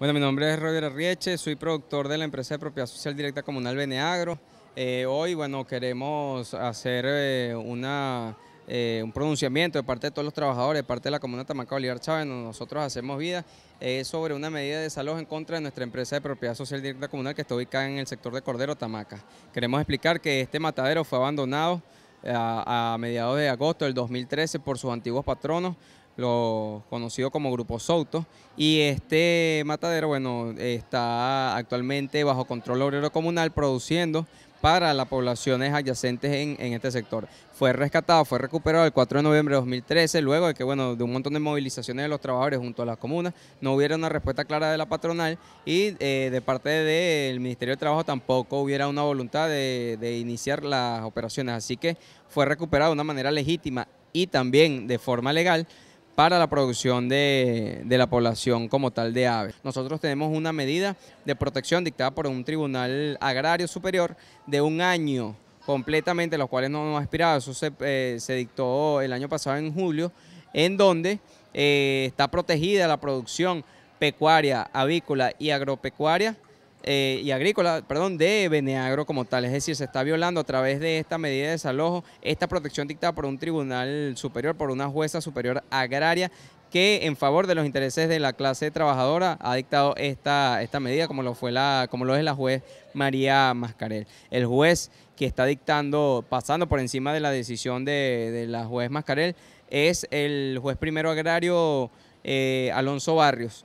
Bueno, mi nombre es Roger Arrieche, soy productor de la empresa de propiedad social directa comunal Beneagro. Eh, hoy, bueno, queremos hacer eh, eh, un pronunciamiento de parte de todos los trabajadores, de parte de la comuna Tamaca Bolívar Chávez, donde nosotros hacemos vida, sobre una medida de desalojo en contra de nuestra empresa de propiedad social directa comunal que está ubicada en el sector de Cordero, Tamaca. Queremos explicar que este matadero fue abandonado a mediados de agosto del 2013 por sus antiguos patronos, lo conocido como Grupo Souto. Y este matadero, bueno, está actualmente bajo control obrero comunal produciendo para las poblaciones adyacentes en, este sector. Fue rescatado, fue recuperado el 4 de noviembre de 2013, luego de que, bueno, de un montón de movilizaciones de los trabajadores junto a las comunas, no hubiera una respuesta clara de la patronal y eh, de parte del Ministerio de Trabajo tampoco hubiera una voluntad de, de iniciar las operaciones. Así que fue recuperado de una manera legítima y también de forma legal para la producción de, la población como tal de aves. Nosotros tenemos una medida de protección dictada por un tribunal agrario superior de un año completamente, los cuales no hemos expirado, eso eh, se, dictó el año pasado en julio, en donde eh, está protegida la producción pecuaria, avícola y agropecuaria eh, y agrícola, perdón, de Beneagro como tal. Es decir, se está violando a través de esta medida de desalojo esta protección dictada por un tribunal superior, por una jueza superior agraria que en favor de los intereses de la clase trabajadora ha dictado esta, esta medida, como lo, fue la, como lo es la juez María Mascarel. El juez que está dictando, pasando por encima de la decisión de, la juez Mascarel, es el juez primero agrario eh, Alonso Barrios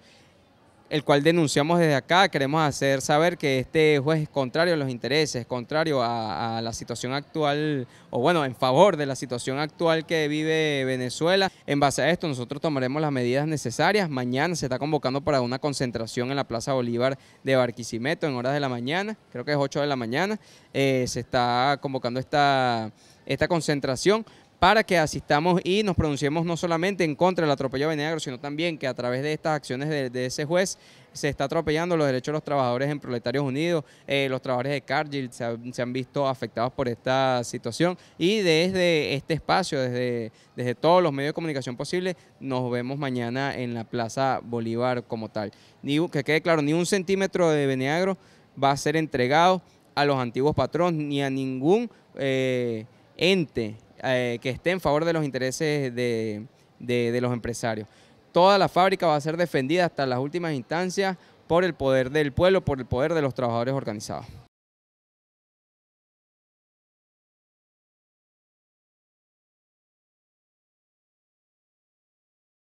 el cual denunciamos desde acá. Queremos hacer saber que este juez es contrario a los intereses, contrario a, la situación actual, o bueno, en favor de la situación actual que vive Venezuela. En base a esto, nosotros tomaremos las medidas necesarias. Mañana se está convocando para una concentración en la Plaza Bolívar de Barquisimeto en horas de la mañana, creo que es 8 de la mañana. Eh, se está convocando esta, esta concentración para que asistamos y nos pronunciemos no solamente en contra del atropello de Benegro, sino también que a través de estas acciones de, ese juez se está atropellando los derechos de los trabajadores en Proletarios Unidos, eh, los trabajadores de Cargill se, han visto afectados por esta situación y desde este espacio, desde, desde todos los medios de comunicación posibles, nos vemos mañana en la Plaza Bolívar como tal. que quede claro, ni un centímetro de Veneagro va a ser entregado a los antiguos patrones ni a ningún eh, ente eh, que esté en favor de los intereses de los empresarios. Toda la fábrica va a ser defendida hasta las últimas instancias por el poder del pueblo, por el poder de los trabajadores organizados.